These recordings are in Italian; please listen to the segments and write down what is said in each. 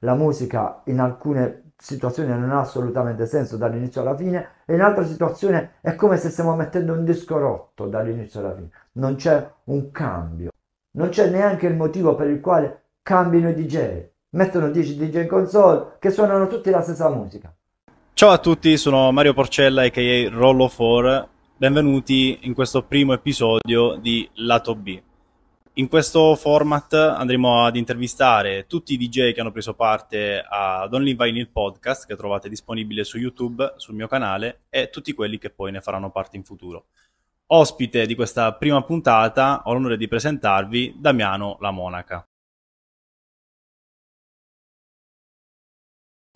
la musica in alcune situazioni non ha assolutamente senso dall'inizio alla fine e in altre situazioni è come se stiamo mettendo un disco rotto dall'inizio alla fine, non c'è un cambio, non c'è neanche il motivo per il quale cambino i DJ, mettono 10 DJ in console che suonano tutti la stessa musica. Ciao a tutti, sono Mario Porcella aka Rollo4, benvenuti in questo primo episodio di Lato B. In questo format andremo ad intervistare tutti i DJ che hanno preso parte ad Only Vinyl Podcast, che trovate disponibile su YouTube, sul mio canale, e tutti quelli che poi ne faranno parte in futuro. Ospite di questa prima puntata, ho l'onore di presentarvi Damiano La Monaca.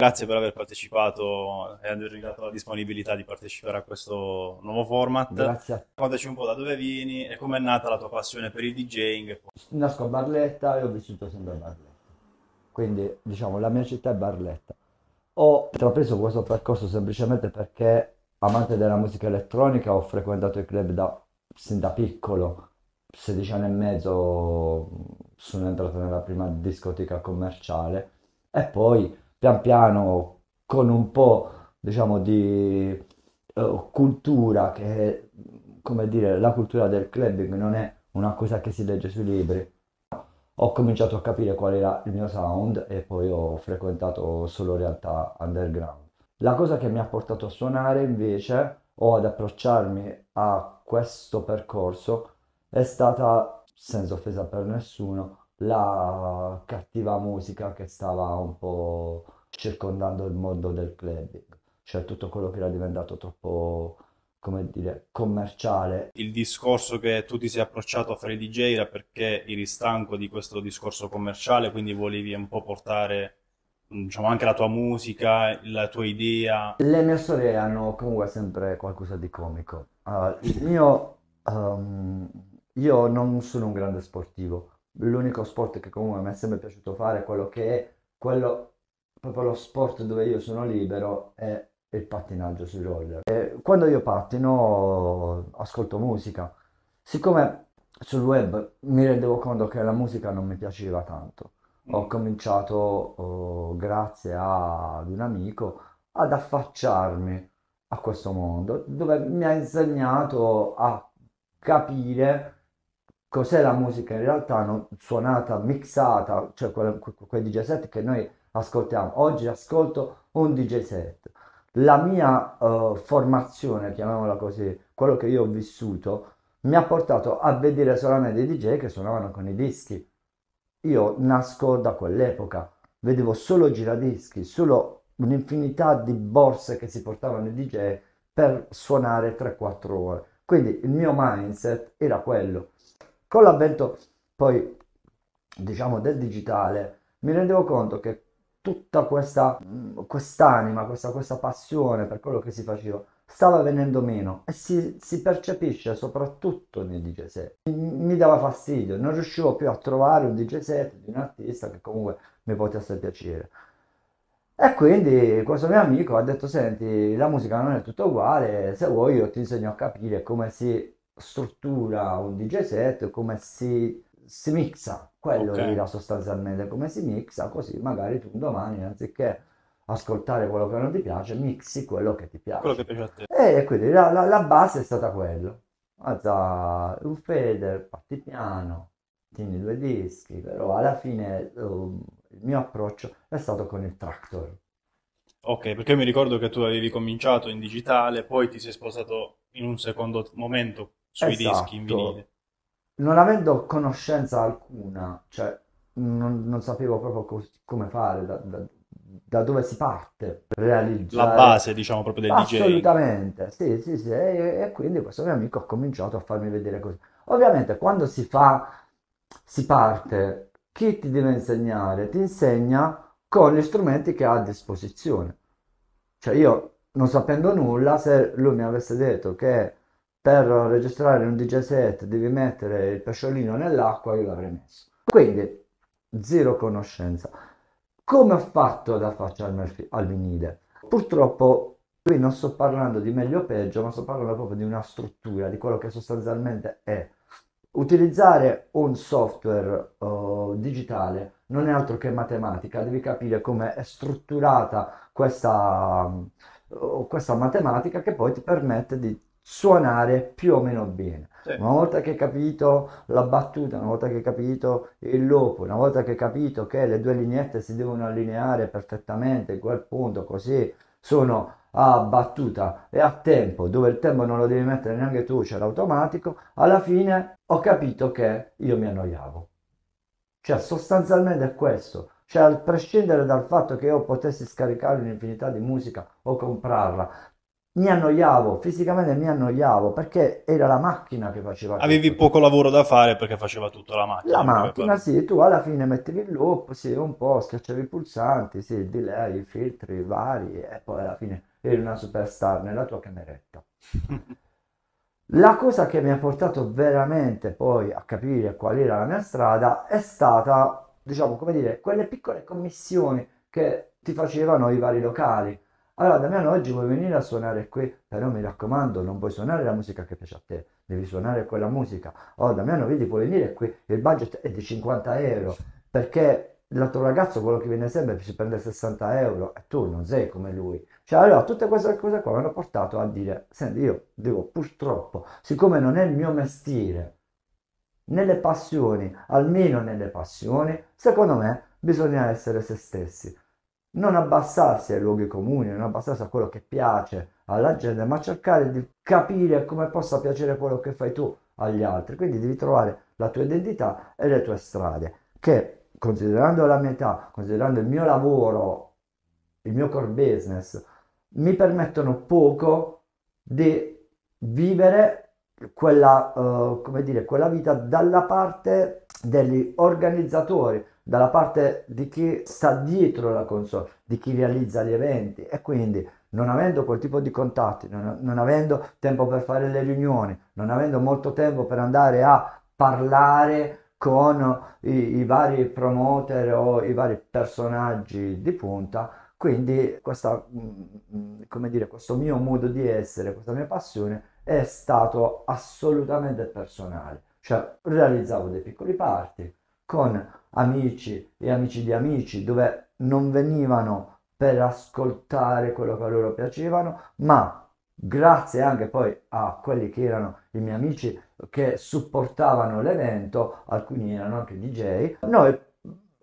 Grazie per aver partecipato e avermi dato la disponibilità di partecipare a questo nuovo format. Grazie. Raccontaci un po' da dove vieni e com'è nata la tua passione per il DJing. Nasco a Barletta e ho vissuto sempre a Barletta. Quindi, diciamo, la mia città è Barletta. Ho intrapreso questo percorso semplicemente perché, amante della musica elettronica, ho frequentato i club da, sin da piccolo. 16 anni e mezzo mm, sono entrato nella prima discoteca commerciale e poi pian piano con un po' diciamo di uh, cultura che come dire la cultura del clubbing non è una cosa che si legge sui libri ho cominciato a capire qual era il mio sound e poi ho frequentato solo realtà underground la cosa che mi ha portato a suonare invece o ad approcciarmi a questo percorso è stata senza offesa per nessuno la cattiva musica che stava un po' circondando il mondo del clubbing, cioè tutto quello che era diventato troppo, come dire, commerciale. Il discorso che tu ti sei approcciato a fare DJ era perché eri stanco di questo discorso commerciale, quindi volevi un po' portare diciamo anche la tua musica, la tua idea. Le mie storie hanno comunque sempre qualcosa di comico. Uh, mio, um, io non sono un grande sportivo, l'unico sport che comunque mi è sempre piaciuto fare quello che è quello, proprio lo sport dove io sono libero è il pattinaggio sui roller. E quando io pattino ascolto musica, siccome sul web mi rendevo conto che la musica non mi piaceva tanto, ho mm. cominciato, oh, grazie ad un amico, ad affacciarmi a questo mondo dove mi ha insegnato a capire cos'è la musica in realtà non, suonata, mixata, cioè quel, quel DJ set che noi ascoltiamo. Oggi ascolto un DJ set. La mia uh, formazione, chiamiamola così, quello che io ho vissuto, mi ha portato a vedere solamente dei DJ che suonavano con i dischi. Io nasco da quell'epoca, vedevo solo giradischi, solo un'infinità di borse che si portavano i DJ per suonare 3-4 ore. Quindi il mio mindset era quello. Con l'avvento poi, diciamo, del digitale, mi rendevo conto che tutta questa mm, quest'anima, questa, questa passione per quello che si faceva stava venendo meno e si, si percepisce soprattutto nei DJ set. Mi dava fastidio, non riuscivo più a trovare un DJ set di un artista che comunque mi potesse piacere. E quindi questo mio amico ha detto, senti, la musica non è tutto uguale, se vuoi io ti insegno a capire come si struttura un DJ set, come si, si mixa, quello okay. era sostanzialmente come si mixa, così magari tu domani anziché ascoltare quello che non ti piace, mixi quello che ti piace. Che piace e quindi la, la, la, base è stata quella. Guarda, un fader, parti piano, tieni due dischi, però alla fine um, il mio approccio è stato con il tractor. Ok, perché mi ricordo che tu avevi cominciato in digitale, poi ti sei spostato in un secondo momento sui esatto. dischi in esatto. vinile. Non avendo conoscenza alcuna, cioè non, non sapevo proprio co- come fare, da, da, da, dove si parte per realizzare. La base, diciamo, proprio del DJ. Assolutamente, sì, sì, sì. E, e quindi questo mio amico ha cominciato a farmi vedere così. Ovviamente quando si fa, si parte, chi ti deve insegnare? Ti insegna con gli strumenti che ha a disposizione. Cioè io, non sapendo nulla, se lui mi avesse detto che per registrare un DJ set devi mettere il pesciolino nell'acqua, io l'avrei messo. Quindi, zero conoscenza. Come ho fatto ad affacciarmi al vinile? Purtroppo qui non sto parlando di meglio o peggio, ma sto parlando proprio di una struttura, di quello che sostanzialmente è. Utilizzare un software uh, digitale non è altro che matematica, devi capire come è strutturata questa, uh, questa matematica che poi ti permette di suonare più o meno bene. Sì. Una volta che hai capito la battuta, una volta che hai capito il loop, una volta che hai capito che le due lineette si devono allineare perfettamente in quel punto, così sono a battuta e a tempo, dove il tempo non lo devi mettere neanche tu, c'è l'automatico, alla fine ho capito che io mi annoiavo. Cioè sostanzialmente è questo, cioè a prescindere dal fatto che io potessi scaricare un'infinità di musica o comprarla, mi annoiavo fisicamente mi annoiavo perché era la macchina che faceva avevi tutto. poco lavoro da fare perché faceva tutto la macchina la macchina sì tu alla fine mettevi il loop sì un po' schiacciavi i pulsanti sì il delay i filtri vari e poi alla fine eri una superstar nella tua cameretta la cosa che mi ha portato veramente poi a capire qual era la mia strada è stata diciamo come dire quelle piccole commissioni che ti facevano i vari locali allora Damiano oggi vuoi venire a suonare qui, però mi raccomando non puoi suonare la musica che piace a te, devi suonare quella musica. Oh Damiano vedi puoi venire qui, il budget è di 50 euro, perché l'altro ragazzo quello che viene sempre si prende 60 euro e tu non sei come lui. Cioè allora tutte queste cose qua mi hanno portato a dire, senti io devo purtroppo, siccome non è il mio mestiere, nelle passioni, almeno nelle passioni, secondo me bisogna essere se stessi non abbassarsi ai luoghi comuni, non abbassarsi a quello che piace alla gente, ma cercare di capire come possa piacere quello che fai tu agli altri. Quindi devi trovare la tua identità e le tue strade, che considerando la mia età, considerando il mio lavoro, il mio core business, mi permettono poco di vivere quella, uh, come dire, quella vita dalla parte degli organizzatori dalla parte di chi sta dietro la console, di chi realizza gli eventi e quindi non avendo quel tipo di contatti, non, non avendo tempo per fare le riunioni, non avendo molto tempo per andare a parlare con i, i, vari promoter o i vari personaggi di punta. Quindi questa, mm, mm, come dire, questo mio modo di essere, questa mia passione è stato assolutamente personale. Cioè realizzavo dei piccoli parti con amici e amici di amici, dove non venivano per ascoltare quello che a loro piacevano, ma grazie anche poi a quelli che erano i miei amici che supportavano l'evento, alcuni erano anche DJ, noi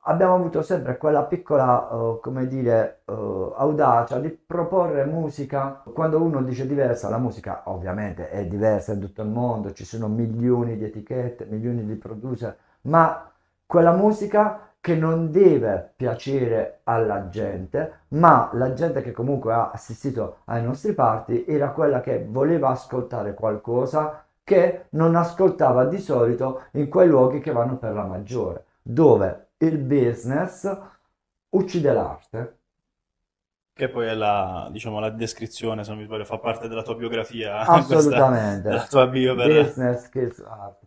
abbiamo avuto sempre quella piccola, uh, come dire, uh, audacia di proporre musica. Quando uno dice diversa, la musica ovviamente è diversa in tutto il mondo, ci sono milioni di etichette, milioni di producer, ma quella musica che non deve piacere alla gente, ma la gente che comunque ha assistito ai nostri party era quella che voleva ascoltare qualcosa che non ascoltava di solito in quei luoghi che vanno per la maggiore, dove il business uccide l'arte. Che poi è la, diciamo, la descrizione, se non mi sbaglio, fa parte della tua biografia. Assolutamente. Questa, della tua bio per... Business Skills Art.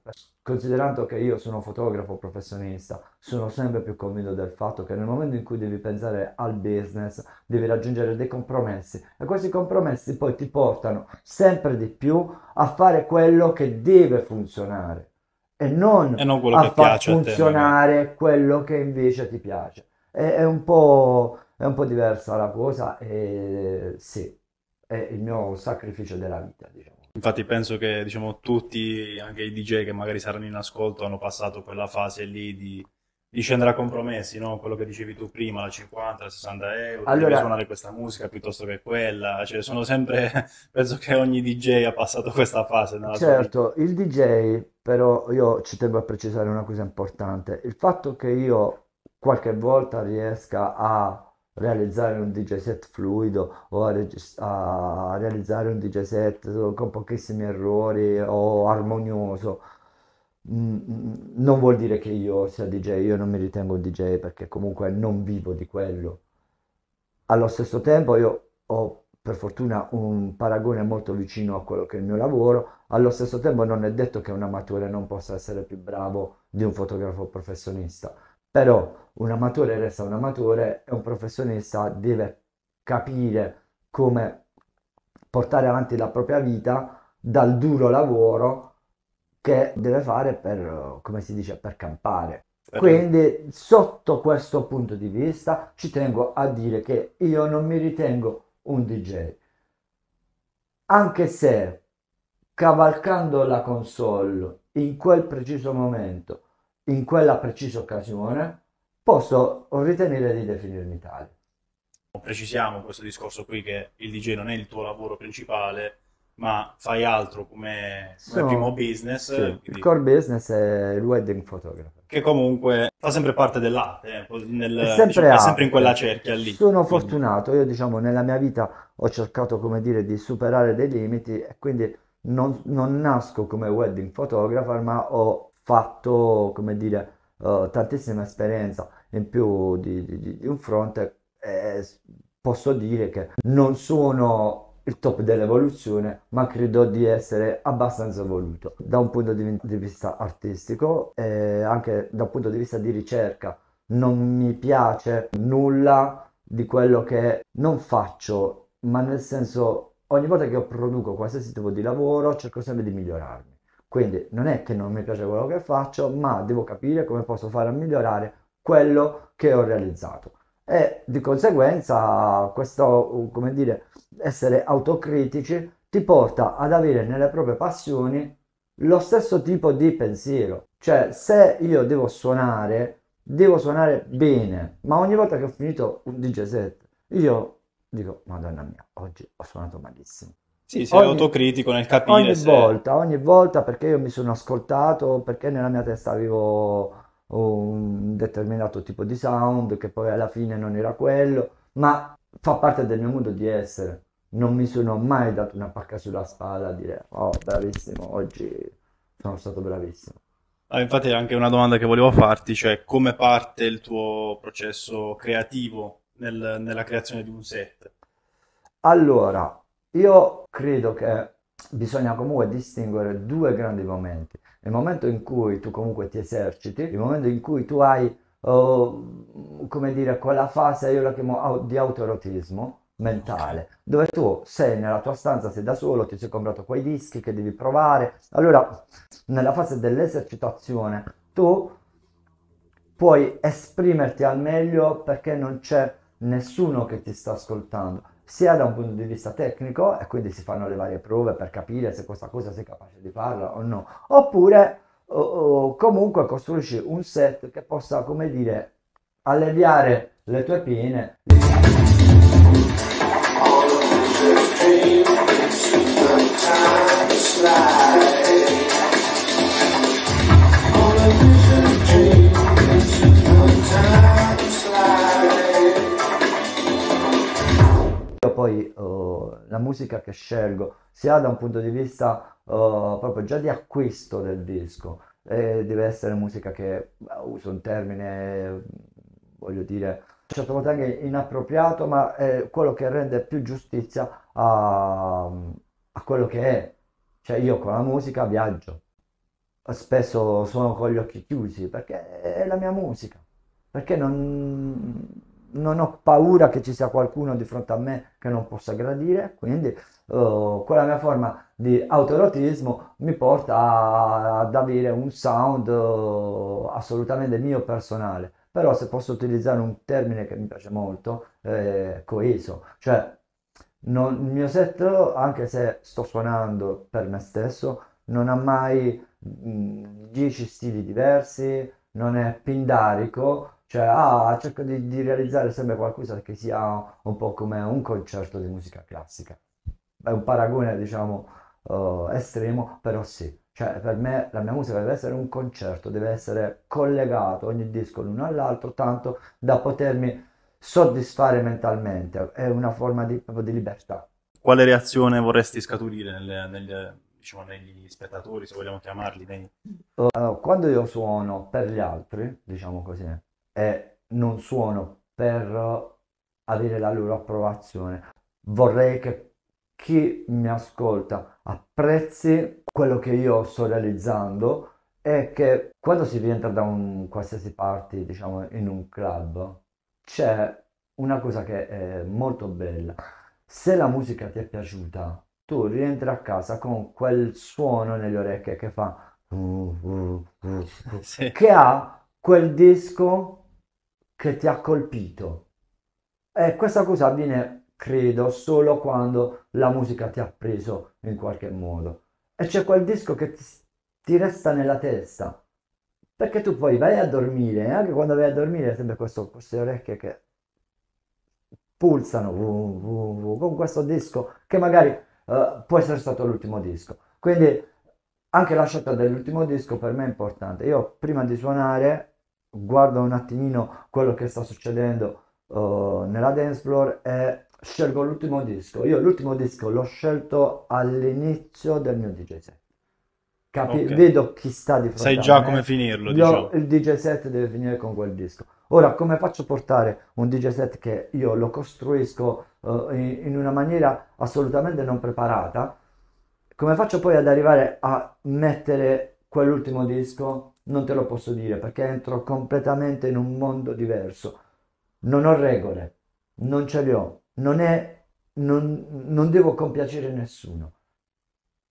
Considerando che io sono fotografo professionista, sono sempre più convinto del fatto che nel momento in cui devi pensare al business, devi raggiungere dei compromessi e questi compromessi poi ti portano sempre di più a fare quello che deve funzionare e non, e non a far funzionare te, quello che invece ti piace. è, è un po' è un po' diversa la cosa e sì, è il mio sacrificio della vita, diciamo. Infatti penso che diciamo, tutti, anche i DJ che magari saranno in ascolto, hanno passato quella fase lì di, di scendere a compromessi, no? quello che dicevi tu prima, la 50, la 60 euro, allora... suonare questa musica piuttosto che quella, cioè sono sempre, penso che ogni DJ ha passato questa fase. certo, il DJ, però io ci tengo a precisare una cosa importante, il fatto che io qualche volta riesca a realizzare un DJ set fluido o a, a realizzare un DJ set con pochissimi errori o armonioso mm, mm, non vuol dire che io sia DJ, io non mi ritengo un DJ perché comunque non vivo di quello. Allo stesso tempo io ho per fortuna un paragone molto vicino a quello che è il mio lavoro, allo stesso tempo non è detto che un amatore non possa essere più bravo di un fotografo professionista però un amatore resta un amatore e un professionista deve capire come portare avanti la propria vita dal duro lavoro che deve fare per, come si dice, per campare. Eh. Quindi sotto questo punto di vista ci tengo a dire che io non mi ritengo un DJ, anche se cavalcando la console in quel preciso momento in quella precisa occasione, posso ritenere di definirmi tale. Precisiamo questo discorso qui che il DJ non è il tuo lavoro principale, ma fai altro come, Sono, primo business. Sì, quindi, il core business è il wedding photographer. Che comunque fa sempre parte dell'arte, eh, nel, è, sempre diciamo, è sempre in quella cerchia lì. Sono quindi. fortunato, io diciamo nella mia vita ho cercato come dire di superare dei limiti e quindi non, non nasco come wedding photographer, ma ho fatto, come dire, uh, tantissima esperienza in più di, di, di un fronte, eh, posso dire che non sono il top dell'evoluzione, ma credo di essere abbastanza evoluto da un punto di, di vista artistico e anche da un punto di vista di ricerca. Non mi piace nulla di quello che non faccio, ma nel senso ogni volta che io produco qualsiasi tipo di lavoro cerco sempre di migliorarmi. Quindi non è che non mi piace quello che faccio, ma devo capire come posso fare a migliorare quello che ho realizzato. E di conseguenza questo, come dire, essere autocritici ti porta ad avere nelle proprie passioni lo stesso tipo di pensiero. Cioè, se io devo suonare, devo suonare bene, ma ogni volta che ho finito un DJ set, io dico, madonna mia, oggi ho suonato malissimo. Sì, sei ogni, autocritico nel capire. Ogni se... volta, ogni volta perché io mi sono ascoltato, perché nella mia testa avevo un determinato tipo di sound che poi alla fine non era quello, ma fa parte del mio modo di essere. Non mi sono mai dato una pacca sulla spalla a dire oh bravissimo, oggi sono stato bravissimo. Ah, infatti è anche una domanda che volevo farti, cioè come parte il tuo processo creativo nel, nella creazione di un set? Allora, io credo che bisogna comunque distinguere due grandi momenti. Il momento in cui tu comunque ti eserciti, il momento in cui tu hai, oh, come dire, quella fase, io la chiamo di autorotismo mentale, dove tu sei nella tua stanza, sei da solo, ti sei comprato quei dischi che devi provare. Allora, nella fase dell'esercitazione, tu puoi esprimerti al meglio perché non c'è nessuno che ti sta ascoltando sia da un punto di vista tecnico e quindi si fanno le varie prove per capire se questa cosa sei capace di farla o no, oppure o, o, comunque costruisci un set che possa, come dire, alleviare le tue pene. All poi uh, la musica che scelgo sia da un punto di vista uh, proprio già di acquisto del disco, eh, deve essere musica che eh, uso un termine, voglio dire, un certo modo anche inappropriato, ma è quello che rende più giustizia a, a quello che è. Cioè io con la musica viaggio, spesso sono con gli occhi chiusi perché è la mia musica, perché non non ho paura che ci sia qualcuno di fronte a me che non possa gradire, quindi uh, eh, quella mia forma di autoerotismo mi porta a, ad avere un sound uh, assolutamente mio personale. Però se posso utilizzare un termine che mi piace molto, eh, coeso, cioè non, il mio set, anche se sto suonando per me stesso, non ha mai 10 stili diversi, non è pindarico, cioè, ah, cerco di, di realizzare sempre qualcosa che sia un po' come un concerto di musica classica. È un paragone, diciamo, eh, estremo, però sì. Cioè, per me la mia musica deve essere un concerto, deve essere collegato ogni disco l'uno all'altro, tanto da potermi soddisfare mentalmente. È una forma di, proprio di libertà. Quale reazione vorresti scaturire nelle, nelle, diciamo, negli spettatori, se vogliamo chiamarli? Nei... Uh, quando io suono per gli altri, diciamo così, e non suono per avere la loro approvazione. Vorrei che chi mi ascolta apprezzi quello che io sto realizzando e che quando si rientra da un qualsiasi parte, diciamo in un club, c'è una cosa che è molto bella. Se la musica ti è piaciuta, tu rientri a casa con quel suono nelle orecchie che fa sì. che ha quel disco che ti ha colpito. E questa cosa avviene, credo, solo quando la musica ti ha preso in qualche modo. E c'è quel disco che ti, ti resta nella testa. Perché tu poi vai a dormire, e anche quando vai a dormire sempre questo, queste orecchie che pulsano vu, vu, vu, con questo disco che magari uh, può essere stato l'ultimo disco. Quindi anche la scelta dell'ultimo disco per me è importante. Io prima di suonare guardo un attimino quello che sta succedendo uh, nella dance floor e scelgo l'ultimo disco. Io l'ultimo disco l'ho scelto all'inizio del mio DJ set. Capi- okay. Vedo chi sta di fronte. Sai già come finirlo. Io, diciamo. Il DJ set deve finire con quel disco. Ora, come faccio a portare un DJ set che io lo costruisco uh, in, in una maniera assolutamente non preparata? Come faccio poi ad arrivare a mettere quell'ultimo disco non te lo posso dire perché entro completamente in un mondo diverso. Non ho regole, non ce le ho, non, è, non, non devo compiacere nessuno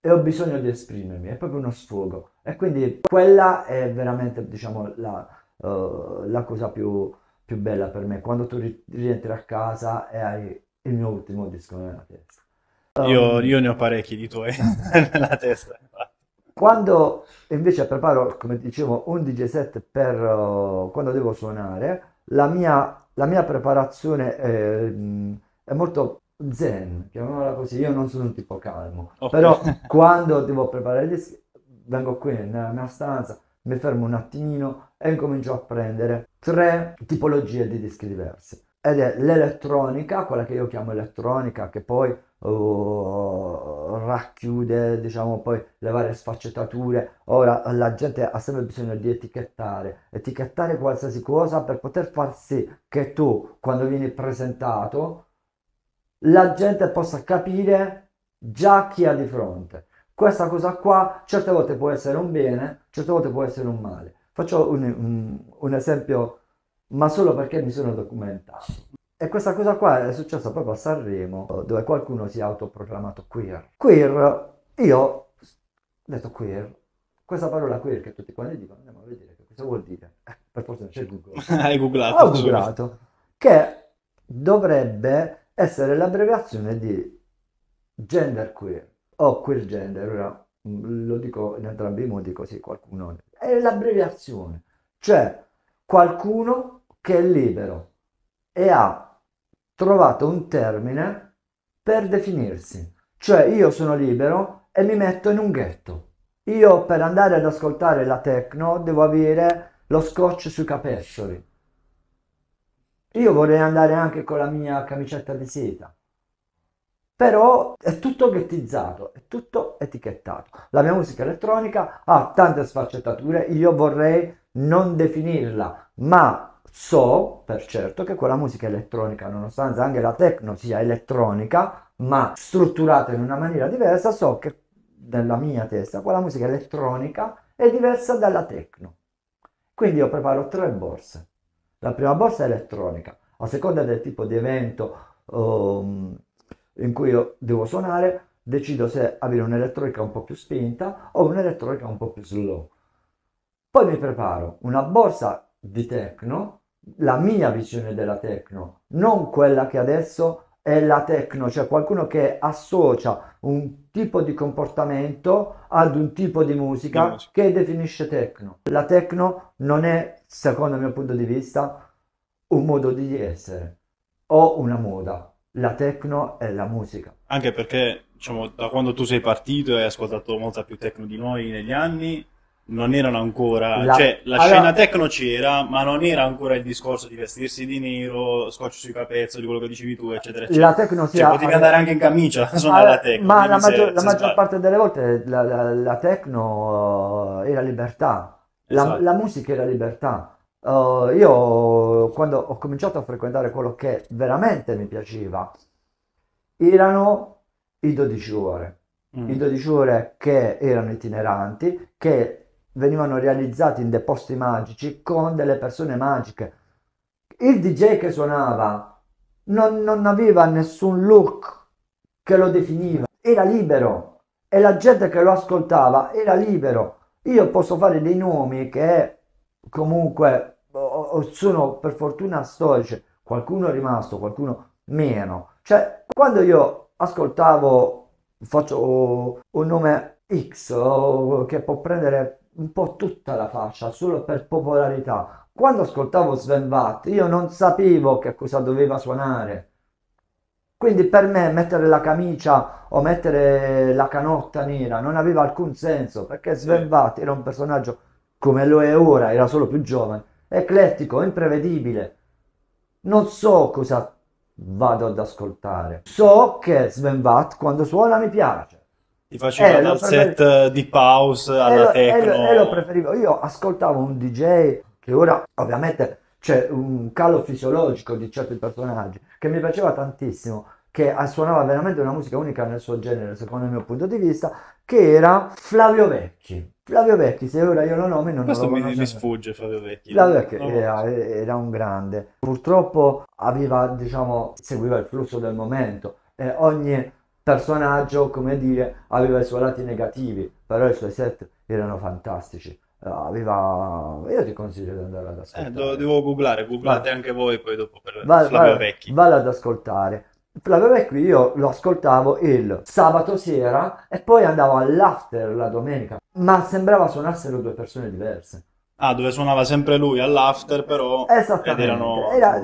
e ho bisogno di esprimermi, è proprio uno sfogo. E quindi quella è veramente, diciamo, la, uh, la cosa più, più, bella per me, quando tu ri- rientri a casa e hai il mio ultimo disco nella testa. Um, io, io ne ho parecchi di tuoi nella testa. Quando invece preparo, come dicevo, un DJ set per eh, quando devo suonare, la mia, la mia preparazione è, eh, è, molto zen, chiamiamola così, io non sono un tipo calmo, okay. però quando devo preparare i dischi vengo qui nella mia stanza, mi fermo un attimino e incomincio a prendere tre tipologie di dischi diversi ed è l'elettronica, quella che io chiamo elettronica, che poi racchiude diciamo poi le varie sfaccettature ora la gente ha sempre bisogno di etichettare etichettare qualsiasi cosa per poter far sì che tu quando vieni presentato la gente possa capire già chi ha di fronte questa cosa qua certe volte può essere un bene certe volte può essere un male faccio un, un, un esempio ma solo perché mi sono documentato e questa cosa qua è successa proprio a Sanremo, dove qualcuno si è autoproclamato queer. Queer, io ho detto queer, questa parola queer che tutti quanti dicono, andiamo a vedere che cosa vuol dire. Eh, per forza c'è Google. Hai googlato. Ho googlato. Che dovrebbe essere l'abbreviazione di gender queer o queer gender, ora mm, lo dico in entrambi i modi così qualcuno... È l'abbreviazione, cioè qualcuno che è libero e ha trovato un termine per definirsi. Cioè io sono libero e mi metto in un ghetto. Io per andare ad ascoltare la techno devo avere lo scotch sui capezzoli. Io vorrei andare anche con la mia camicetta di seta. Però è tutto ghettizzato, è tutto etichettato. La mia musica elettronica ha tante sfaccettature, io vorrei non definirla, ma So per certo che quella musica elettronica, nonostante anche la techno sia elettronica, ma strutturata in una maniera diversa, so che nella mia testa quella musica elettronica è diversa dalla techno. Quindi io preparo tre borse. La prima borsa è elettronica, a seconda del tipo di evento um, in cui io devo suonare, decido se avere un'elettronica un po' più spinta o un'elettronica un po' più slow. Poi mi preparo una borsa di techno la mia visione della techno, non quella che adesso è la techno, cioè qualcuno che associa un tipo di comportamento ad un tipo di musica no. che definisce techno. La techno non è, secondo il mio punto di vista, un modo di essere o una moda. La techno è la musica. Anche perché, diciamo, da quando tu sei partito e hai ascoltato molta più techno di noi negli anni, non erano ancora, la... cioè la allora... scena eh, techno c'era, ma non era ancora il discorso di vestirsi di nero, scotch sui capezzo di quello che dicevi tu, eccetera, eccetera. La techno cioè, era... potevi andare anche in camicia suonare allora, la techno. Ma la, maggior, se, la se maggior parte delle volte la, la, la techno eh, era libertà, esatto. la, musica era libertà. Uh, io quando ho cominciato a frequentare quello che veramente mi piaceva, erano i 12 ore. Mm. I 12 ore che erano itineranti, che venivano realizzati in deposti magici con delle persone magiche. Il DJ che suonava non, non aveva nessun look che lo definiva, era libero e la gente che lo ascoltava era libero. Io posso fare dei nomi che comunque sono per fortuna storici, qualcuno è rimasto, qualcuno meno. Cioè, quando io ascoltavo, faccio un nome X che può prendere un po' tutta la faccia solo per popolarità. Quando ascoltavo Sven Vatt, io non sapevo che cosa doveva suonare. Quindi per me mettere la camicia o mettere la canotta nera non aveva alcun senso perché Sven Vatt era un personaggio come lo è ora, era solo più giovane, eclettico, imprevedibile. Non so cosa vado ad ascoltare. So che Sven Vatt quando suona mi piace ti faceva eh, dal prefer... set di pause eh, alla eh, techno. Eh, eh, lo preferivo. Io ascoltavo un DJ che ora ovviamente c'è un calo fisiologico di certi personaggi che mi piaceva tantissimo, che suonava veramente una musica unica nel suo genere, secondo il mio punto di vista, che era Flavio Vecchi. Flavio Vecchi, se ora io lo nomino... Questo non mi, mi sfugge Flavio Vecchi. Flavio Vecchi no, era, era, un grande. Purtroppo aveva, diciamo, seguiva il flusso del momento. Eh, ogni personaggio, come dire, aveva i suoi lati negativi, però i suoi set erano fantastici. Eh, aveva... Io ti consiglio di andare ad eh, ascoltare. Eh, devo googlare, googlate vale. anche voi poi dopo per vale, Flavio Vecchi. Vale ad ascoltare. Flavio Vecchi io lo ascoltavo il sabato sera e poi andavo all'after la domenica, ma sembrava suonassero due persone diverse. Ah, dove suonava sempre lui all'after, però. Esattamente. Erano... Era,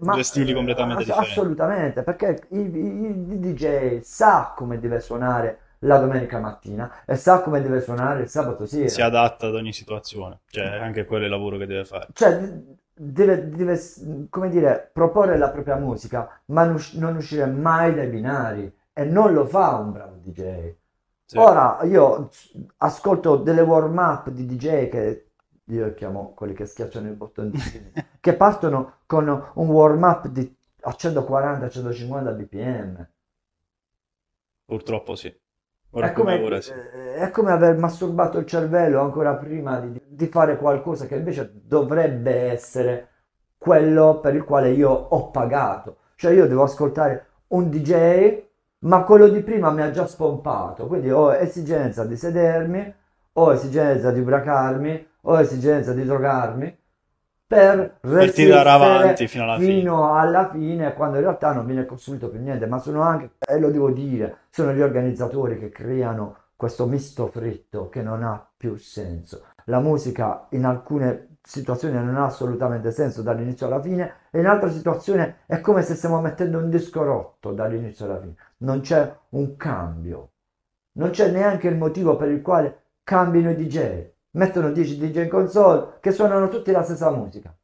ma, due stili eh, completamente differenti. Assolutamente, perché il, il, il DJ sa come deve suonare la domenica mattina e sa come deve suonare il sabato sera. Si adatta ad ogni situazione, cioè anche quello è il lavoro che deve fare. Cioè, deve, deve come dire, proporre la propria musica, ma non uscire mai dai binari e non lo fa un bravo DJ. Ora io ascolto delle warm up di DJ che io chiamo quelli che schiacciano il bottoncino, che partono con un warm up di, a 140-150 bpm. Purtroppo sì. Ora è, come, ora, sì. Eh, è come aver masturbato il cervello ancora prima di, di fare qualcosa che invece dovrebbe essere quello per il quale io ho pagato. Cioè io devo ascoltare un DJ, ma quello di prima mi ha già spompato, quindi ho esigenza di sedermi, ho esigenza di ubriacarmi, ho esigenza di drogarmi per, per tirare avanti fino, alla, fino fine. alla fine. quando in realtà non viene consumato più niente, ma sono anche, e lo devo dire, sono gli organizzatori che creano questo misto fritto che non ha più senso. La musica in alcune situazioni non ha assolutamente senso dall'inizio alla fine e in altre situazioni è come se stiamo mettendo un disco rotto dall'inizio alla fine, non c'è un cambio, non c'è neanche il motivo per il quale cambino i DJ, mettono 10 DJ in console che suonano tutti la stessa musica.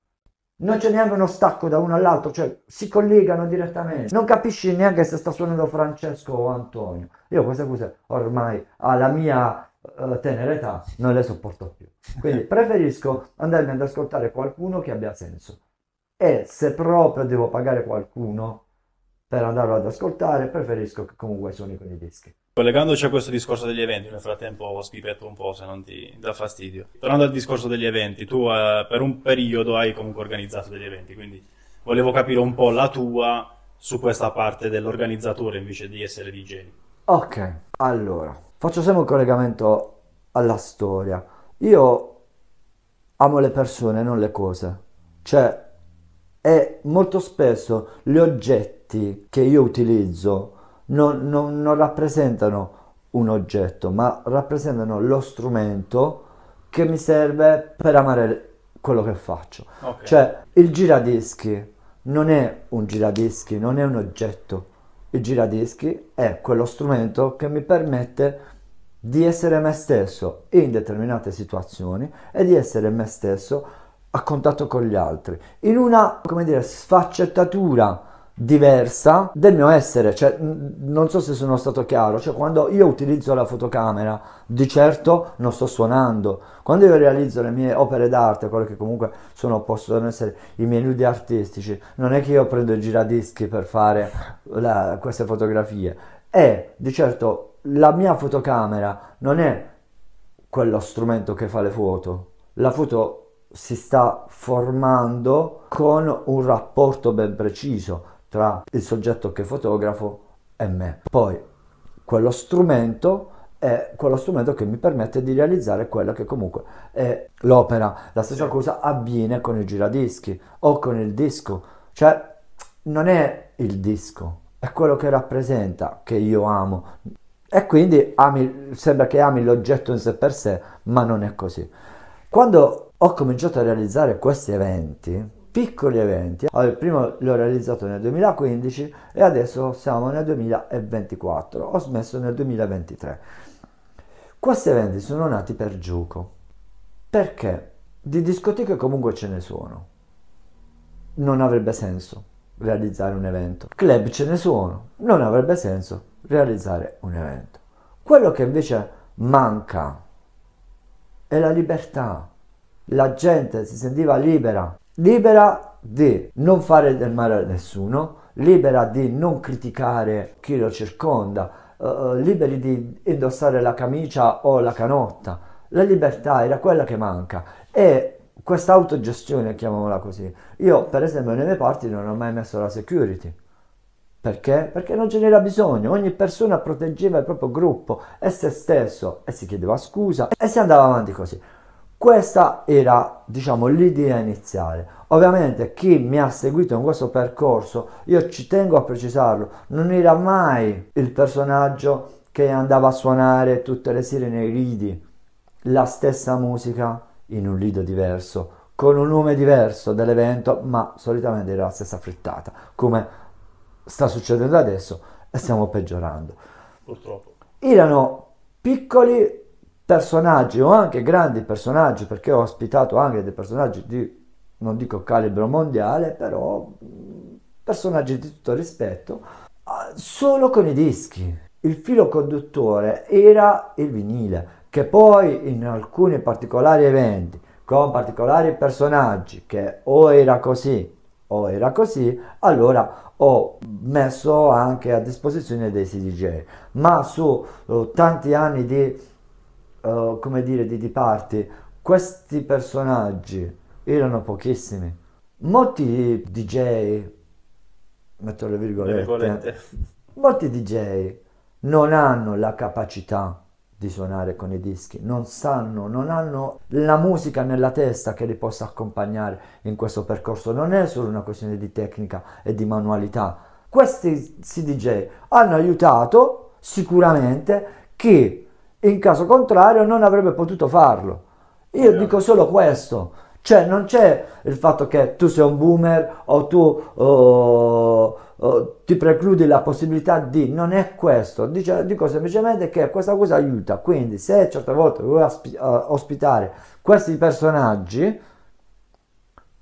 Non c'è neanche uno stacco da uno all'altro, cioè si collegano direttamente. Non capisci neanche se sta suonando Francesco o Antonio. Io queste cose ormai alla mia uh, tenera età non le sopporto più. Quindi preferisco andarmi ad ascoltare qualcuno che abbia senso. E se proprio devo pagare qualcuno, per andarlo ad ascoltare, preferisco che comunque suoni con i dischi. Collegandoci a questo discorso degli eventi, nel frattempo schipetto un po' se non ti dà fastidio. Tornando al discorso degli eventi, tu eh, per un periodo hai comunque organizzato degli eventi, quindi volevo capire un po' la tua su questa parte dell'organizzatore invece di essere DJ. Ok, allora, faccio sempre un collegamento alla storia. Io amo le persone, non le cose. Cioè, e molto spesso gli oggetti oggetti che io utilizzo non, non, non rappresentano un oggetto, ma rappresentano lo strumento che mi serve per amare quello che faccio. Okay. Cioè, il giradischi non è un giradischi, non è un oggetto. Il giradischi è quello strumento che mi permette di essere me stesso in determinate situazioni e di essere me stesso a contatto con gli altri, in una, come dire, sfaccettatura diversa del mio essere, cioè non so se sono stato chiaro, cioè quando io utilizzo la fotocamera di certo non sto suonando, quando io realizzo le mie opere d'arte, quelle che comunque sono, possono essere i miei nudi artistici, non è che io prendo il giradischi per fare la, queste fotografie, è di certo la mia fotocamera non è quello strumento che fa le foto, la foto si sta formando con un rapporto ben preciso tra il soggetto che fotografo e me. Poi quello strumento è quello strumento che mi permette di realizzare quella che comunque è l'opera. La stessa sì. cosa avviene con il giradischi o con il disco, cioè non è il disco, è quello che rappresenta che io amo. E quindi ami, sembra che ami l'oggetto in sé per sé, ma non è così. Quando ho cominciato a realizzare questi eventi, piccoli eventi. Allora, il primo l'ho realizzato nel 2015 e adesso siamo nel 2024, ho smesso nel 2023. Questi eventi sono nati per gioco, perché di discoteche comunque ce ne sono. Non avrebbe senso realizzare un evento. Club ce ne sono, non avrebbe senso realizzare un evento. Quello che invece manca è la libertà. La gente si sentiva libera libera di non fare del male a nessuno, libera di non criticare chi lo circonda, eh, eh, liberi di indossare la camicia o la canotta. La libertà era quella che manca e questa autogestione, chiamiamola così. Io, per esempio, nelle mie parti non ho mai messo la security. Perché? Perché non ce n'era bisogno, ogni persona proteggeva il proprio gruppo e se stesso e si chiedeva scusa e si andava avanti così. Questa era, diciamo, l'idea iniziale. Ovviamente chi mi ha seguito in questo percorso, io ci tengo a precisarlo, non era mai il personaggio che andava a suonare tutte le sere nei ridi la stessa musica in un lido diverso, con un nome diverso dell'evento, ma solitamente era la stessa frittata, come sta succedendo adesso e stiamo peggiorando. Purtroppo. Erano piccoli personaggi o anche grandi personaggi, perché ho ospitato anche dei personaggi di, non dico calibro mondiale, però personaggi di tutto rispetto, ah, solo con i dischi. Il filo conduttore era il vinile, che poi in alcuni particolari eventi, con particolari personaggi, che o era così o era così, allora ho messo anche a disposizione dei CDJ. Ma su eh, tanti anni di eh, come dire, di, di questi personaggi erano pochissimi. Molti DJ, metto le virgolette, virgolette. molti DJ non hanno la capacità di suonare con i dischi, non sanno, non hanno la musica nella testa che li possa accompagnare in questo percorso. Non è solo una questione di tecnica e di manualità. Questi CDJ hanno aiutato sicuramente chi in caso contrario non avrebbe potuto farlo. Io yeah. dico solo questo, cioè non c'è il fatto che tu sei un boomer o tu oh, oh, ti precludi la possibilità di, non è questo, dice, dico semplicemente che questa cosa aiuta, quindi se certe volte vuoi eh, ospitare questi personaggi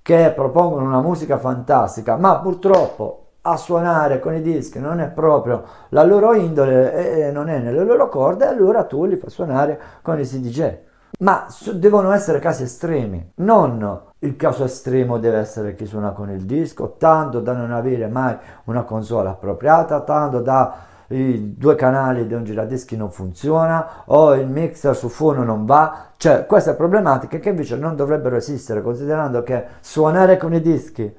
che propongono una musica fantastica, ma purtroppo a suonare con i dischi non è proprio la loro indole e eh, eh, non è nelle loro corde, allora tu li fai suonare con i CDJ. Ma devono essere casi estremi, non il caso estremo deve essere chi suona con il disco, tanto da non avere mai una console appropriata, tanto da i due canali di un giradischi non funziona o il mixer su fono non va, cioè queste problematiche che invece non dovrebbero esistere considerando che suonare con i dischi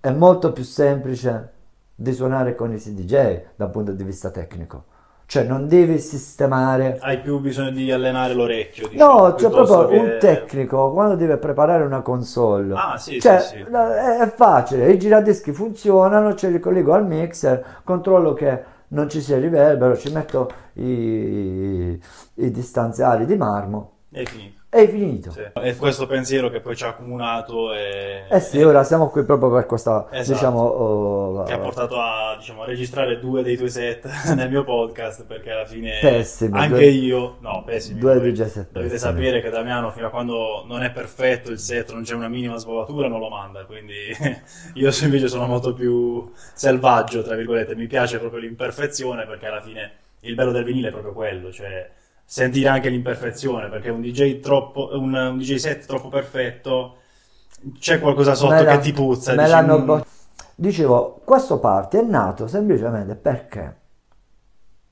è molto più semplice di suonare con i CDJ dal punto di vista tecnico cioè non devi sistemare hai più bisogno di allenare l'orecchio diciamo, no cioè proprio che... un tecnico quando deve preparare una console ah, sì, cioè, sì, sì. è facile i giradischi funzionano ce li collego al mixer controllo che non ci sia riverbero ci metto i, i distanziali di marmo e finito è finito. Sì. E questo pensiero che poi ci ha accomunato. E, eh sì, e... ora siamo qui proprio per questa. Esatto. Diciamo, oh, che ha portato a, diciamo, a, registrare due dei tuoi set nel mio podcast perché alla fine. Pessimi. Anche due... io, no, pessimi. Due dei set. Dovete pessimi. sapere che Damiano, fino a quando non è perfetto il set, non c'è una minima sbavatura, non lo manda. Quindi io invece sono molto più selvaggio, tra virgolette. Mi piace proprio l'imperfezione perché alla fine il bello del vinile è proprio quello. Cioè sentire anche l'imperfezione perché un DJ, troppo, un, un DJ set troppo perfetto c'è qualcosa sotto me che ti puzza. Dici, mm". bo- Dicevo, questo party è nato semplicemente perché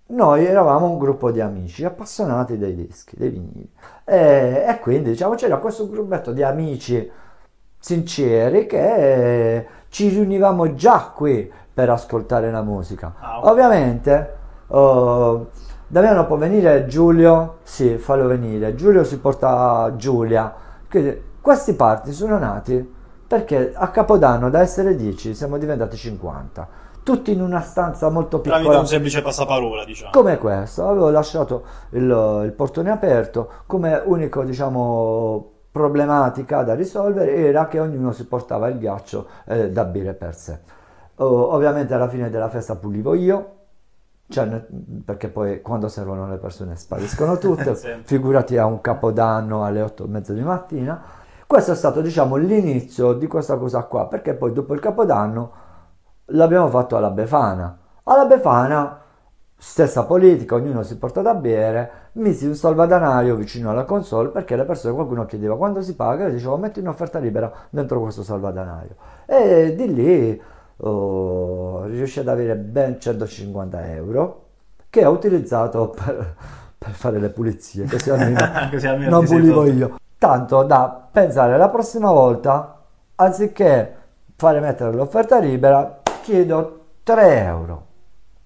noi eravamo un gruppo di amici appassionati dei dischi, dei vinili e, e quindi diciamo c'era questo gruppetto di amici sinceri che ci riunivamo già qui per ascoltare la musica. Ah, okay. Ovviamente... Oh, Damiano può venire Giulio? Sì, fallo venire. Giulio si porta Giulia. Quindi questi parti sono nati perché a Capodanno da essere 10 siamo diventati 50. Tutti in una stanza molto piccola. Tramite un semplice passaparola, diciamo. Come questo. Avevo lasciato il, il portone aperto come unico, diciamo, problematica da risolvere era che ognuno si portava il ghiaccio eh, da bere per sé. Oh, ovviamente alla fine della festa pulivo io, cioè, perché poi quando servono le persone spariscono tutte, figurati a un capodanno alle 8 e mezza di mattina. Questo è stato, diciamo, l'inizio di questa cosa qua, perché poi dopo il capodanno l'abbiamo fatto alla Befana. Alla Befana, stessa politica, ognuno si porta da bere, misi un salvadanaio vicino alla console perché le persone, qualcuno chiedeva quando si paga, e dicevo metti un'offerta libera dentro questo salvadanaio. E di lì oh, riuscì ad avere ben 150 euro che ho utilizzato per, per fare le pulizie, così almeno, così almeno non pulivo io. Tanto da pensare la prossima volta, anziché fare mettere l'offerta libera, chiedo 3 euro.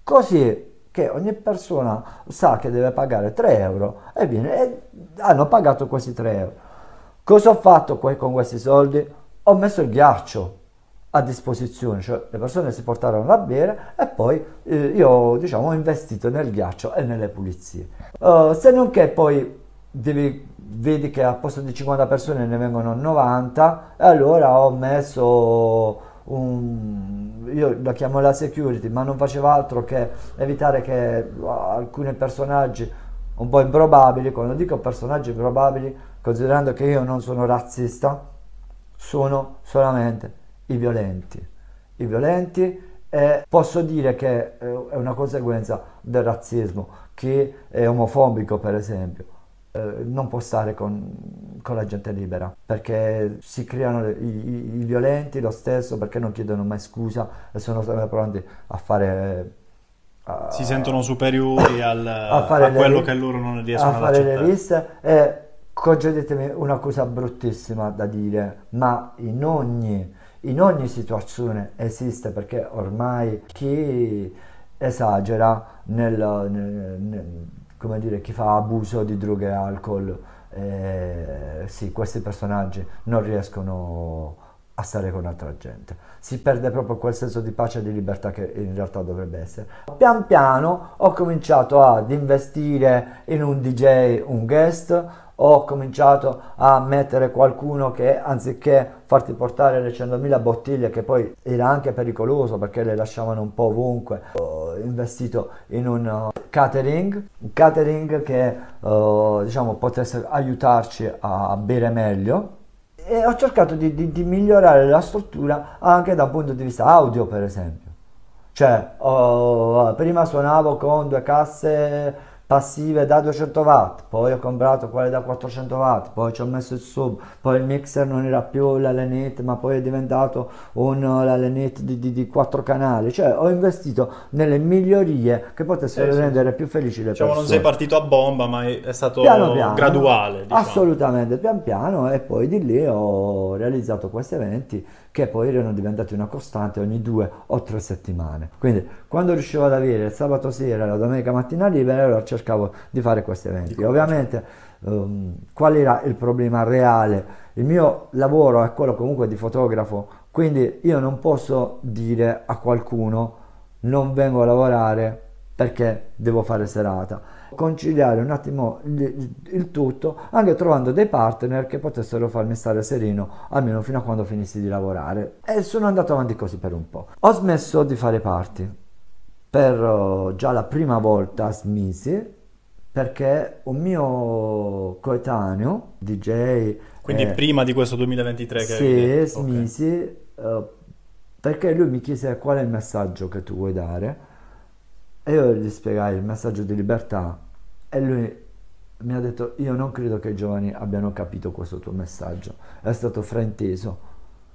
Così che ogni persona sa che deve pagare 3 euro e viene e hanno pagato questi 3 euro. Cosa ho fatto con questi soldi? Ho messo il ghiaccio a disposizione, cioè le persone si portarono da bere e poi eh, io diciamo ho investito nel ghiaccio e nelle pulizie. Uh, se non che poi devi, vedi che a posto di 50 persone ne vengono 90 e allora ho messo un, io la chiamo la security, ma non faceva altro che evitare che alcuni personaggi un po' improbabili, quando dico personaggi improbabili, considerando che io non sono razzista, sono solamente i violenti. I violenti è, posso dire che eh, è una conseguenza del razzismo. Chi è omofobico, per esempio, eh, non può stare con, con, la gente libera perché si creano i, i, i, violenti lo stesso perché non chiedono mai scusa e sono sempre pronti a fare a, si sentono superiori al, a, a quello le, che loro non riescono a fare ad accettare. le liste e concedetemi una cosa bruttissima da dire ma in ogni in ogni situazione esiste perché ormai chi esagera nel, nel, nel come dire, chi fa abuso di droghe e alcol, eh, sì, questi personaggi non riescono a stare con altra gente. Si perde proprio quel senso di pace e di libertà che in realtà dovrebbe essere. Pian piano ho cominciato ad investire in un DJ, un guest, ho cominciato a mettere qualcuno che anziché farti portare le 100.000 bottiglie che poi era anche pericoloso perché le lasciavano un po' ovunque ho investito in un uh, catering un catering che eh, diciamo potesse aiutarci a bere meglio e ho cercato di, di, di migliorare la struttura anche da un punto di vista audio per esempio cioè oh, prima suonavo con due casse passive da 200 watt, poi ho comprato quelle da 400 watt, poi ci ho messo il sub, poi il mixer non era più la lenet ma poi è diventato un, la uh, Lenit di, di, di, 4 canali, cioè ho investito nelle migliorie che potessero eh, sì, rendere più felici le diciamo, persone. non sei partito a bomba ma è stato piano piano, graduale. Diciamo. Assolutamente, pian piano e poi di lì ho realizzato questi eventi che poi erano diventati una costante ogni due o tre settimane. Quindi quando riuscivo ad avere il sabato sera e la domenica mattina libera allora a cercare cercavo di fare questi eventi. Ovviamente um, qual era il problema reale? Il mio lavoro è quello comunque di fotografo, quindi io non posso dire a qualcuno non vengo a lavorare perché devo fare serata. Conciliare un attimo il, tutto, anche trovando dei partner che potessero farmi stare sereno almeno fino a quando finissi di lavorare. E sono andato avanti così per un po'. Ho smesso di fare parti per già la prima volta Smisi perché un mio coetaneo, DJ... Quindi eh, prima di questo 2023 che... Sì, smisi okay. uh, perché lui mi chiese qual è il messaggio che tu vuoi dare e io gli spiegai il messaggio di libertà e lui mi ha detto io non credo che i giovani abbiano capito questo tuo messaggio, è stato frainteso,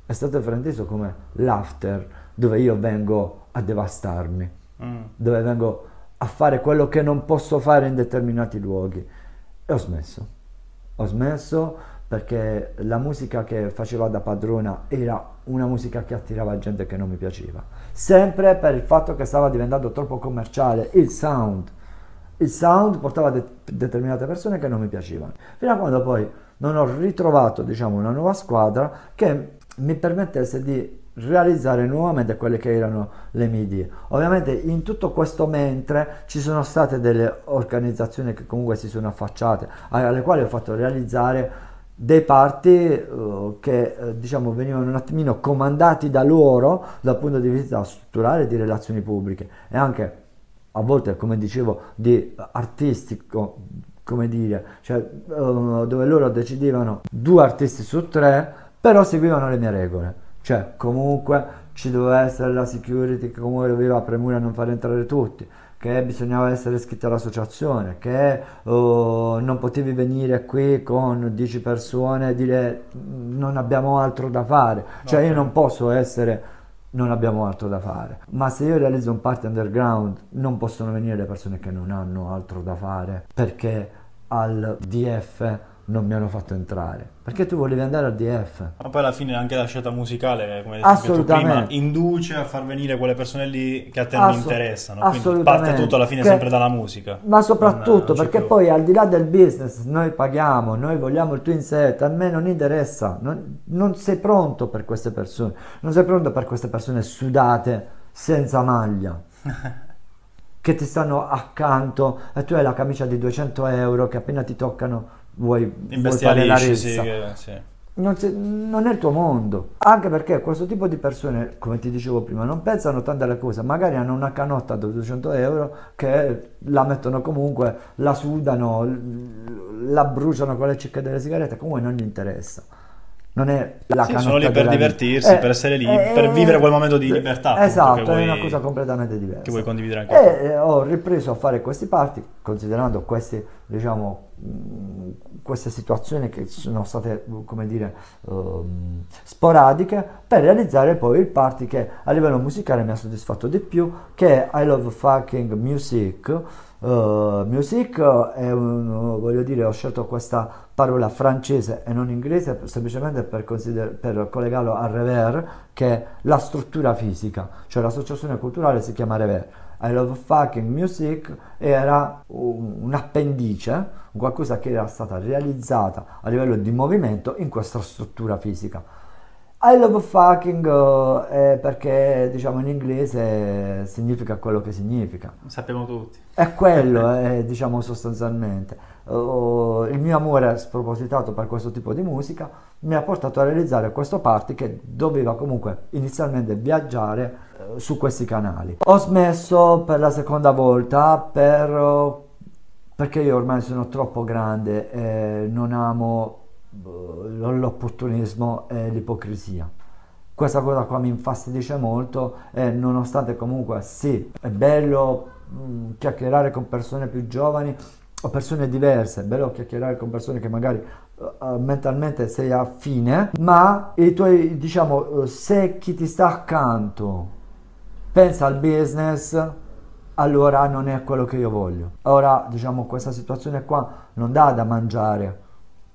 è stato frainteso come l'after dove io vengo a devastarmi Mm. dove vengo a fare quello che non posso fare in determinati luoghi. E ho smesso. Ho smesso perché la musica che facevo da padrona era una musica che attirava gente che non mi piaceva. Sempre per il fatto che stava diventando troppo commerciale il sound. Il sound portava de- determinate persone che non mi piacevano. Fino a quando poi non ho ritrovato, diciamo, una nuova squadra che mi permettesse di realizzare nuovamente quelle che erano le mie idee. Ovviamente in tutto questo mentre ci sono state delle organizzazioni che comunque si sono affacciate, alle quali ho fatto realizzare dei parti eh, che eh, diciamo venivano un attimino comandati da loro dal punto di vista strutturale di relazioni pubbliche e anche a volte come dicevo di artistico come dire cioè eh, dove loro decidevano due artisti su tre però seguivano le mie regole cioè, comunque ci doveva essere la security che comunque doveva premura non far entrare tutti, che bisognava essere iscritti all'associazione, che oh, non potevi venire qui con 10 persone e dire non abbiamo altro da fare. Cioè, okay. io certo. non posso essere non abbiamo altro da fare. Ma se io realizzo un party underground, non possono venire le persone che non hanno altro da fare perché al DF non mi hanno fatto entrare perché tu volevi andare al DF ma poi alla fine anche la scelta musicale come detto prima induce a far venire quelle persone lì che a te non Assolut- interessano quindi parte tutto alla fine che... sempre dalla musica ma soprattutto non, perché più. poi al di là del business noi paghiamo noi vogliamo il twin set a me non interessa non, non sei pronto per queste persone non sei pronto per queste persone sudate senza maglia che ti stanno accanto e tu hai la camicia di 200 euro che appena ti toccano vuoi, vuoi fare la rissa. Sì, sì. Non, non, è il tuo mondo. Anche perché questo tipo di persone, come ti dicevo prima, non pensano tanto alle cose, magari hanno una canotta da 200 euro che la mettono comunque, la sudano, la bruciano con le cicche delle sigarette, comunque non gli interessa non è la sì, sono lì per divertirsi, eh, per essere lì, eh, per eh, vivere quel momento di libertà. Esatto, è una cosa completamente diversa. Che vuoi condividere anche E ho ripreso a fare questi party, considerando queste, diciamo, queste situazioni che sono state, come dire, um, sporadiche, per realizzare poi il party che a livello musicale mi ha soddisfatto di più, che è I Love Fucking Music, eh, music eh, è un, voglio dire, ho scelto questa parola francese e non inglese semplicemente per, consider- per collegarlo a rever, che è la struttura fisica, cioè l'associazione culturale si chiama rever. I Love Fucking Music era un'appendice, qualcosa che era stata realizzata a livello di movimento in questa struttura fisica. I love fucking eh, eh, perché diciamo in inglese significa quello che significa. Lo sappiamo tutti. È quello, eh, diciamo sostanzialmente. Uh, il mio amore spropositato per questo tipo di musica mi ha portato a realizzare questo party che doveva comunque inizialmente viaggiare uh, su questi canali. Ho smesso per la seconda volta per, uh, perché io ormai sono troppo grande e non amo Boh, l'opportunismo e l'ipocrisia. Questa cosa qua mi infastidisce molto e nonostante comunque sì, è bello mm, chiacchierare con persone più giovani o persone diverse, è bello chiacchierare con persone che magari uh, mentalmente sei affine, ma i tuoi, diciamo, eh, se chi ti sta accanto pensa al business, allora non è quello che io voglio. Ora, diciamo, questa situazione qua non dà da mangiare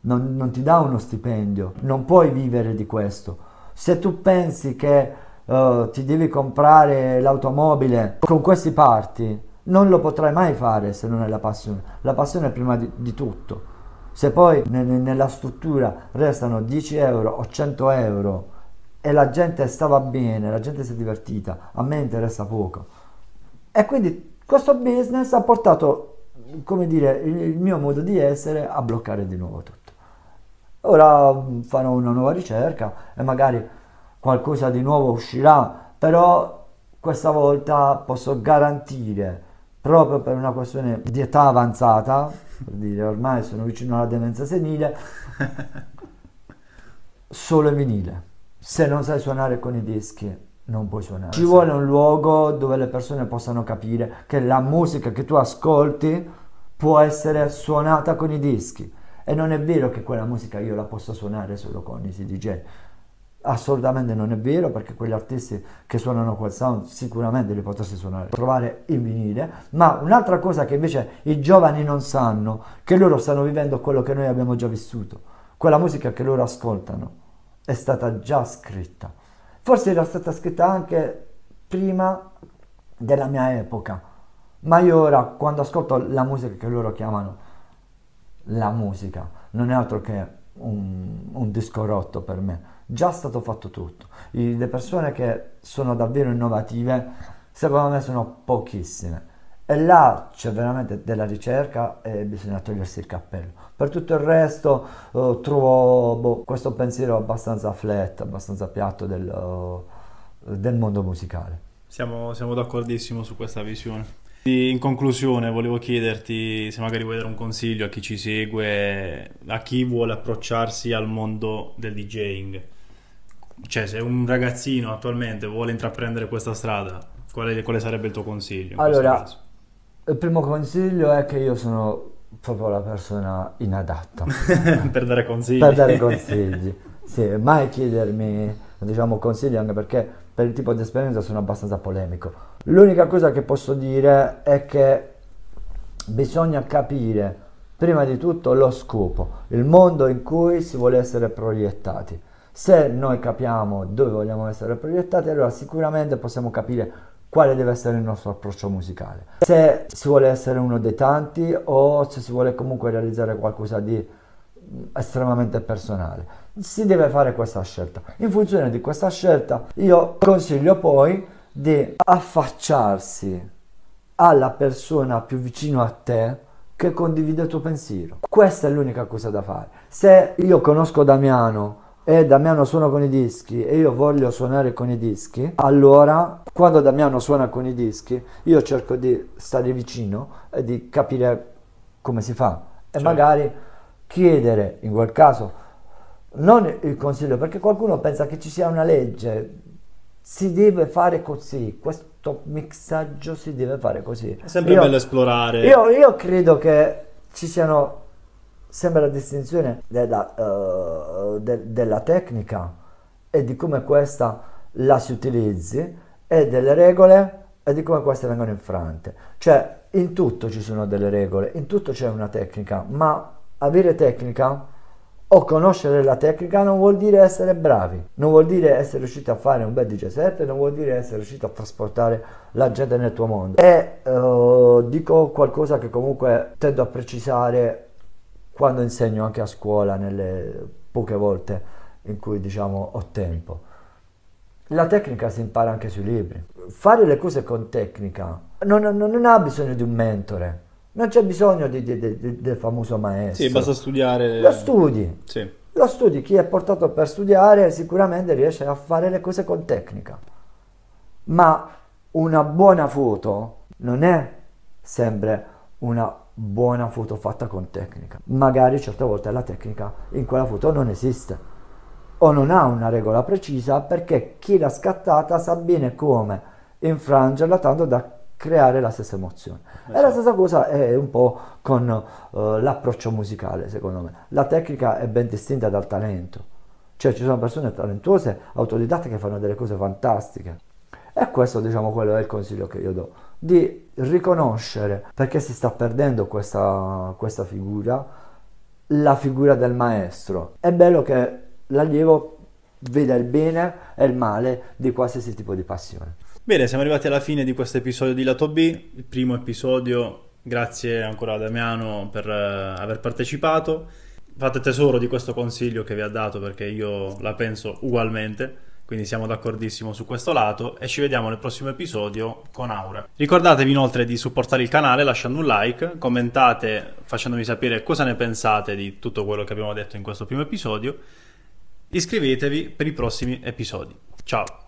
non, non ti dà uno stipendio, non puoi vivere di questo. Se tu pensi che uh, ti devi comprare l'automobile con questi parti, non lo potrai mai fare se non è la passione. La passione è prima di, di tutto. Se poi ne, nella struttura restano 10 euro o 100 euro e la gente stava bene, la gente si è divertita, a me interessa poco. E quindi questo business ha portato, come dire, il, il mio modo di essere a bloccare di nuovo tutto. Ora mm, farò una nuova ricerca e magari qualcosa di nuovo uscirà, però questa volta posso garantire, proprio per una questione di età avanzata, per dire ormai sono vicino alla demenza senile, solo il vinile. Se non sai suonare con i dischi, non puoi suonare. Ci vuole un luogo dove le persone possano capire che la musica che tu ascolti può essere suonata con i dischi e non è vero che quella musica io la possa suonare solo con i CDJ. Assolutamente non è vero perché quegli artisti che suonano quel sound sicuramente li potresti suonare, trovare in vinile, ma un'altra cosa che invece i giovani non sanno, che loro stanno vivendo quello che noi abbiamo già vissuto, quella musica che loro ascoltano è stata già scritta, forse era stata scritta anche prima della mia epoca, ma io ora quando ascolto la musica che loro chiamano la musica non è altro che un, un disco rotto per me, già stato fatto tutto. I, le persone che sono davvero innovative, secondo me, sono pochissime. E là c'è veramente della ricerca e bisogna togliersi il cappello. Per tutto il resto eh, trovo boh, questo pensiero abbastanza flat, abbastanza piatto del, eh, del mondo musicale. Siamo, siamo d'accordissimo su questa visione. In conclusione volevo chiederti se magari vuoi dare un consiglio a chi ci segue, a chi vuole approcciarsi al mondo del DJing. Cioè se un ragazzino attualmente vuole intraprendere questa strada, quale, quale sarebbe il tuo consiglio? Allora, il primo consiglio è che io sono proprio la persona inadatta per dare consigli. Per dare consigli, sì, mai chiedermi diciamo, consigli anche perché per il tipo di esperienza sono abbastanza polemico L'unica cosa che posso dire è che bisogna capire prima di tutto lo scopo, il mondo in cui si vuole essere proiettati. Se noi capiamo dove vogliamo essere proiettati, allora sicuramente possiamo capire quale deve essere il nostro approccio musicale. Se si vuole essere uno dei tanti o se si vuole comunque realizzare qualcosa di estremamente personale. Si deve fare questa scelta. In funzione di questa scelta io consiglio poi di affacciarsi alla persona più vicino a te che condivide il tuo pensiero. Questa è l'unica cosa da fare. Se io conosco Damiano e Damiano suona con i dischi e io voglio suonare con i dischi, allora quando Damiano suona con i dischi io cerco di stare vicino e di capire come si fa e cioè. magari chiedere in quel caso non il consiglio perché qualcuno pensa che ci sia una legge si deve fare così, questo mixaggio si deve fare così. È sempre io, bello esplorare. Io, io, credo che ci siano sempre la distinzione della, uh, de, della tecnica e di come questa la si utilizzi e delle regole e di come queste vengono infrante. Cioè, in tutto ci sono delle regole, in tutto c'è una tecnica, ma avere tecnica o conoscere la tecnica non vuol dire essere bravi, non vuol dire essere riusciti a fare un bel DJ set, non vuol dire essere riusciti a trasportare la gente nel tuo mondo. E uh, dico qualcosa che comunque tendo a precisare quando insegno anche a scuola, nelle poche volte in cui diciamo ho tempo. La tecnica si impara anche sui libri. Fare le cose con tecnica non, non, non ha bisogno di un mentore non c'è bisogno di, di, di, del famoso maestro. Sì, basta studiare. Lo studi. Sì. Lo studi. Chi è portato per studiare sicuramente riesce a fare le cose con tecnica. Ma una buona foto non è sempre una buona foto fatta con tecnica. Magari certe volte la tecnica in quella foto non esiste o non ha una regola precisa perché chi l'ha scattata sa bene come infrangerla tanto da creare la stessa emozione. Esatto. E la certo. stessa cosa è un po' con uh, l'approccio musicale, secondo me. La tecnica è ben distinta dal talento. Cioè ci sono persone talentuose, autodidatte che fanno delle cose fantastiche. E questo, diciamo, quello è il consiglio che io do. Di riconoscere perché si sta perdendo questa, questa figura, la figura del maestro. È bello che l'allievo veda il bene e il male di qualsiasi tipo di passione. Bene, siamo arrivati alla fine di questo episodio di Lato B, il primo episodio. Grazie ancora a Damiano per eh, aver partecipato. Fate tesoro di questo consiglio che vi ha dato perché io la penso ugualmente quindi siamo d'accordissimo su questo lato e ci vediamo nel prossimo episodio con Aura. Ricordatevi inoltre di supportare il canale lasciando un like, commentate facendomi sapere cosa ne pensate di tutto quello che abbiamo detto in questo primo episodio, iscrivetevi per i prossimi episodi. Ciao!